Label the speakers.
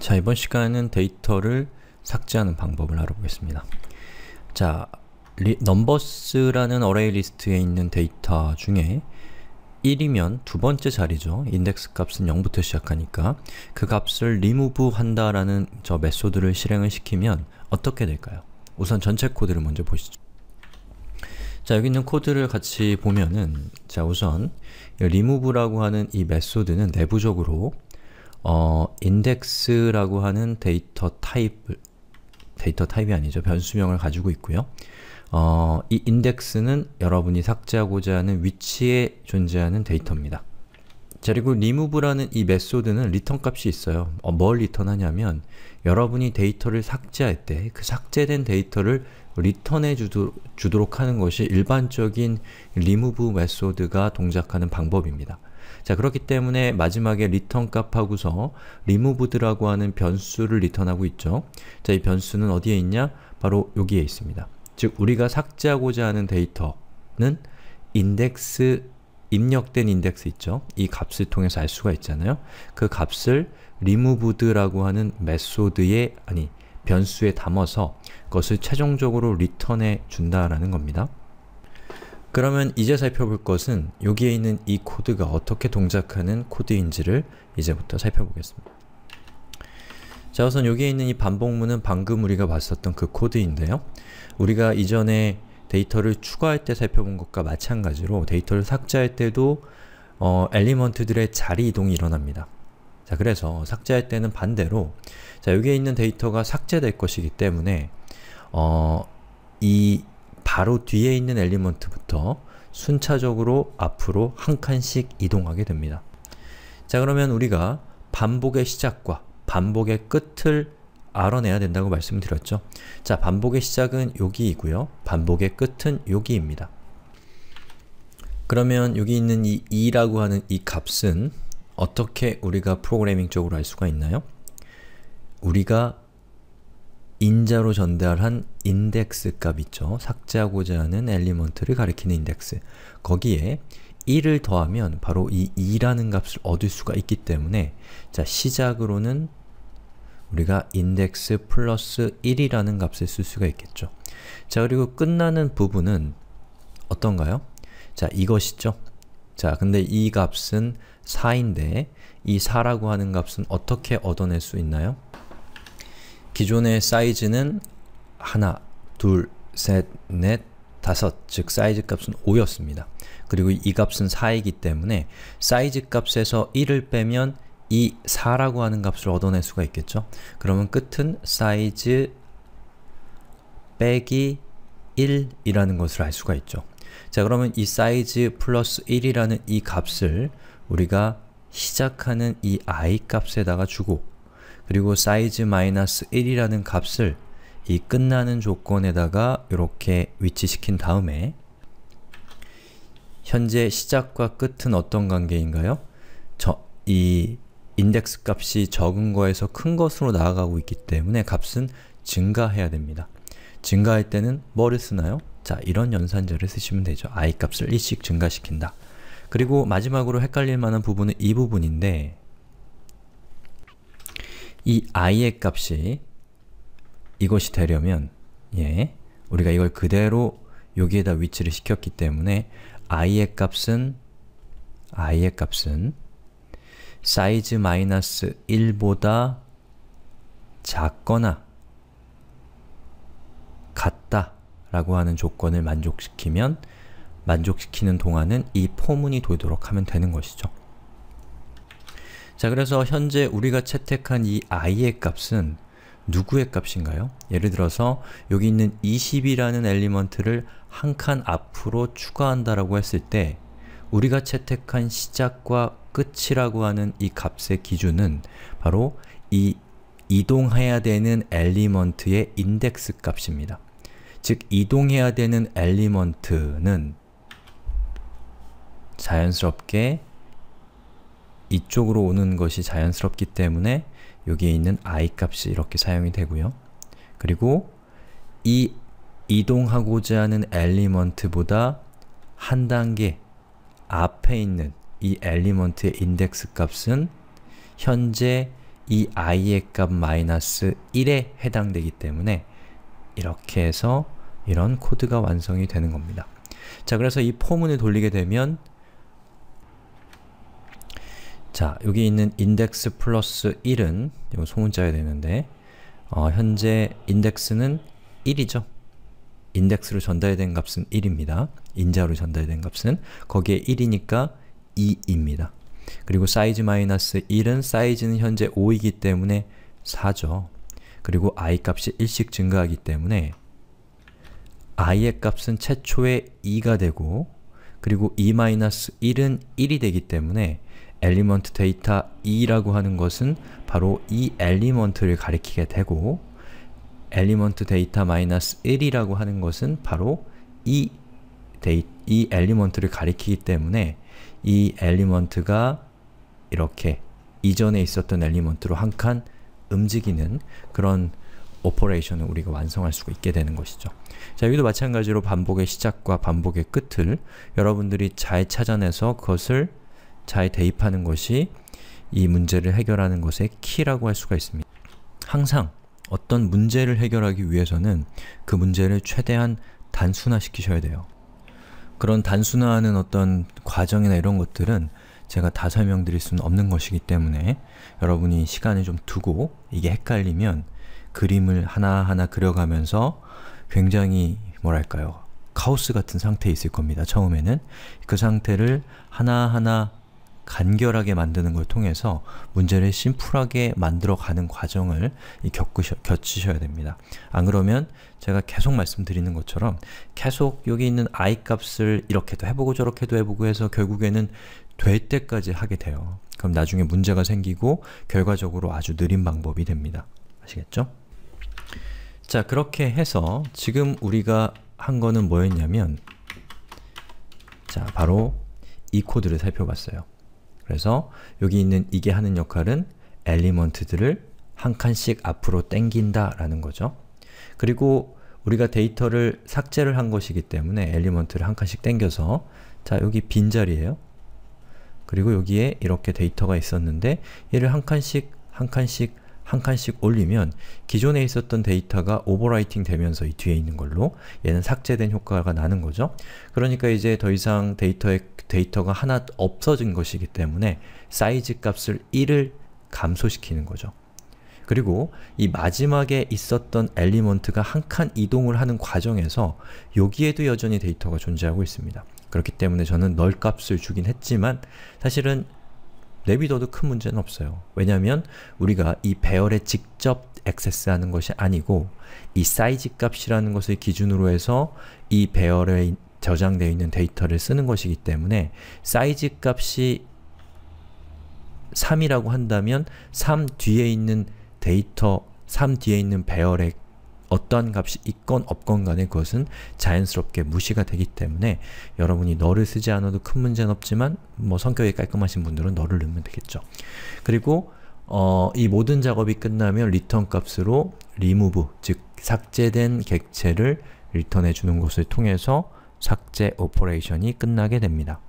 Speaker 1: 자, 이번 시간에는 데이터를 삭제하는 방법을 알아보겠습니다. 자, 리, numbers라는 어레이 리스트에 있는 데이터 중에 1이면 두 번째 자리죠. 인덱스 값은 0부터 시작하니까 그 값을 remove 한다라는 저 메소드를 실행을 시키면 어떻게 될까요? 우선 전체 코드를 먼저 보시죠. 자, 여기 있는 코드를 같이 보면은 자, 우선 remove라고 하는 이 메소드는 내부적으로 어, 인덱스라고 하는 데이터 타입 데이터 타입이 아니죠. 변수명을 가지고 있고요. 어, 이 인덱스는 여러분이 삭제하고자 하는 위치에 존재하는 데이터입니다. 자, 그리고 remove라는 이 메소드는 리턴 값이 있어요. 어, 뭘 리턴하냐면 여러분이 데이터를 삭제할 때 그 삭제된 데이터를 리턴해 주도, 주도록 하는 것이 일반적인 remove 메소드가 동작하는 방법입니다. 자 그렇기 때문에 마지막에 return 값하고서 r e 리무브드라고 하는 변수를 r e t u r n 하고 있죠. 자이 변수는 어디에 있냐? 바로 여기에 있습니다. 즉 우리가 삭제하고자 하는 데이터는 인덱스 입력된 인덱스 있죠? 이 값을 통해서 알 수가 있잖아요. 그 값을 removed라고 하는 메소드에 아니 변수에 담아서 그것을 최종적으로 r e t u r n 해 준다라는 겁니다. 그러면 이제 살펴볼 것은 여기에 있는 이 코드가 어떻게 동작하는 코드인지를 이제부터 살펴보겠습니다. 자 우선 여기에 있는 이 반복문은 방금 우리가 봤었던 그 코드인데요. 우리가 이전에 데이터를 추가할 때 살펴본 것과 마찬가지로 데이터를 삭제할 때도 어, 엘리먼트들의 자리 이동이 일어납니다. 자 그래서 삭제할 때는 반대로 자 여기에 있는 데이터가 삭제될 것이기 때문에 어, 이 바로 뒤에 있는 엘리먼트부터 순차적으로 앞으로 한 칸씩 이동하게 됩니다. 자 그러면 우리가 반복의 시작과 반복의 끝을 알아내야 된다고 말씀드렸죠. 자 반복의 시작은 여기이고요. 반복의 끝은 여기입니다. 그러면 여기 있는 이 2라고 하는 이 값은 어떻게 우리가 프로그래밍적으로 알 수가 있나요? 우리가 인자로 전달한 인덱스 값 있죠. 삭제하고자 하는 엘리먼트를 가리키는 인덱스. 거기에 1을 더하면 바로 이 2라는 값을 얻을 수가 있기 때문에 자, 시작으로는 우리가 인덱스 플러스 1이라는 값을 쓸 수가 있겠죠. 자, 그리고 끝나는 부분은 어떤가요? 자, 이것이죠. 자, 근데 이 값은 4인데 이 4라고 하는 값은 어떻게 얻어낼 수 있나요? 기존의 사이즈는 하나, 둘, 셋, 넷, 다섯, 즉 사이즈 값은 5였습니다. 그리고 이 값은 4이기 때문에 사이즈 값에서 1을 빼면 이 4라고 하는 값을 얻어낼 수가 있겠죠? 그러면 끝은 사이즈 빼기 1이라는 것을 알 수가 있죠. 자 그러면 이 사이즈 플러스 1이라는 이 값을 우리가 시작하는 이 i 값에다가 주고 그리고 사이즈 마이너스 1이라는 값을 이 끝나는 조건에다가 이렇게 위치시킨 다음에 현재 시작과 끝은 어떤 관계인가요? 저, 이 인덱스 값이 적은 거에서 큰 것으로 나아가고 있기 때문에 값은 증가해야 됩니다. 증가할 때는 뭐를 쓰나요? 자, 이런 연산자를 쓰시면 되죠. i 값을 1씩 증가시킨다. 그리고 마지막으로 헷갈릴 만한 부분은 이 부분인데 이 i의 값이 이것이 되려면 예, 우리가 이걸 그대로 여기에다 위치를 시켰기 때문에 i의 값은 i의 값은 size 마이너스 1보다 작거나 같다 라고 하는 조건을 만족시키면 만족시키는 동안은 이 포문이 돌도록 하면 되는 것이죠. 자, 그래서 현재 우리가 채택한 이 i의 값은 누구의 값인가요? 예를 들어서 여기 있는 20이라는 엘리먼트를 한 칸 앞으로 추가한다라고 했을 때 우리가 채택한 시작과 끝이라고 하는 이 값의 기준은 바로 이 이동해야 되는 엘리먼트의 인덱스 값입니다. 즉, 이동해야 되는 엘리먼트는 자연스럽게 이쪽으로 오는 것이 자연스럽기 때문에 여기에 있는 i 값이 이렇게 사용이 되고요. 그리고 이 이동하고자 하는 엘리먼트보다 한 단계 앞에 있는 이 엘리먼트의 인덱스 값은 현재 이 i의 값 마이너스 1에 해당되기 때문에 이렇게 해서 이런 코드가 완성이 되는 겁니다. 자, 그래서 이 포문을 돌리게 되면 자, 여기 있는 index 플러스 1은 이건 소문자야 여 되는데 어, 현재 index는 1이죠. i n d 로 전달된 값은 1입니다. 인자로 전달된 값은 거기에 1이니까 2입니다. 그리고 사이즈 마이너스 1은 사이즈는 현재 5이기 때문에 4죠. 그리고 i 값이 1씩 증가하기 때문에 i의 값은 최초에 2가 되고 그리고 2-1은 e 1이 되기 때문에 엘리먼트 데이터 2라고 하는 것은 바로 이 엘리먼트를 가리키게 되고 엘리먼트 데이터 마이너스 1이라고 하는 것은 바로 이, 데이, 이 엘리먼트를 가리키기 때문에 이 엘리먼트가 이렇게 이전에 있었던 엘리먼트로 한 칸 움직이는 그런 오퍼레이션을 우리가 완성할 수 있게 되는 것이죠. 자, 여기도 마찬가지로 반복의 시작과 반복의 끝을 여러분들이 잘 찾아내서 그것을 잘 대입하는 것이 이 문제를 해결하는 것의 키라고 할 수가 있습니다. 항상 어떤 문제를 해결하기 위해서는 그 문제를 최대한 단순화시키셔야 돼요. 그런 단순화하는 어떤 과정이나 이런 것들은 제가 다 설명드릴 수는 없는 것이기 때문에 여러분이 시간을 좀 두고 이게 헷갈리면 그림을 하나하나 그려가면서 굉장히 뭐랄까요 카오스 같은 상태에 있을 겁니다. 처음에는 그 상태를 하나하나 간결하게 만드는 걸 통해서 문제를 심플하게 만들어가는 과정을 겪으셔, 겹치셔야 됩니다. 안 그러면 제가 계속 말씀드리는 것처럼 계속 여기 있는 i 값을 이렇게도 해보고 저렇게도 해보고 해서 결국에는 될 때까지 하게 돼요. 그럼 나중에 문제가 생기고 결과적으로 아주 느린 방법이 됩니다. 아시겠죠? 자, 그렇게 해서 지금 우리가 한 거는 뭐였냐면 자, 바로 이 코드를 살펴봤어요. 그래서 여기 있는 이게 하는 역할은 엘리먼트들을 한 칸씩 앞으로 땡긴다 라는 거죠. 그리고 우리가 데이터를 삭제를 한 것이기 때문에 엘리먼트를 한 칸씩 땡겨서 자 여기 빈자리예요. 그리고 여기에 이렇게 데이터가 있었는데 얘를 한 칸씩 한 칸씩 한 칸씩 올리면 기존에 있었던 데이터가 오버라이팅 되면서 이 뒤에 있는 걸로 얘는 삭제된 효과가 나는 거죠. 그러니까 이제 더 이상 데이터의 데이터가 하나 없어진 것이기 때문에 사이즈 값을 1을 감소시키는 거죠. 그리고 이 마지막에 있었던 엘리먼트가 한 칸 이동을 하는 과정에서 여기에도 여전히 데이터가 존재하고 있습니다. 그렇기 때문에 저는 널 값을 주긴 했지만 사실은 내비둬도 큰 문제는 없어요. 왜냐하면 우리가 이 배열에 직접 액세스하는 것이 아니고 이 사이즈 값이라는 것을 기준으로 해서 이 배열에 저장되어 있는 데이터를 쓰는 것이기 때문에 사이즈 값이 3이라고 한다면 3 뒤에 있는 데이터, 3 뒤에 있는 배열의 어떠한 값이 있건 없건 간에 그것은 자연스럽게 무시가 되기 때문에 여러분이 너를 쓰지 않아도 큰 문제는 없지만 뭐 성격이 깔끔하신 분들은 너를 넣으면 되겠죠. 그리고 어, 이 모든 작업이 끝나면 return 값으로 remove, 즉 삭제된 객체를 r e t u r n 해 주는 것을 통해서 삭제 오퍼레이션이 끝나게 됩니다.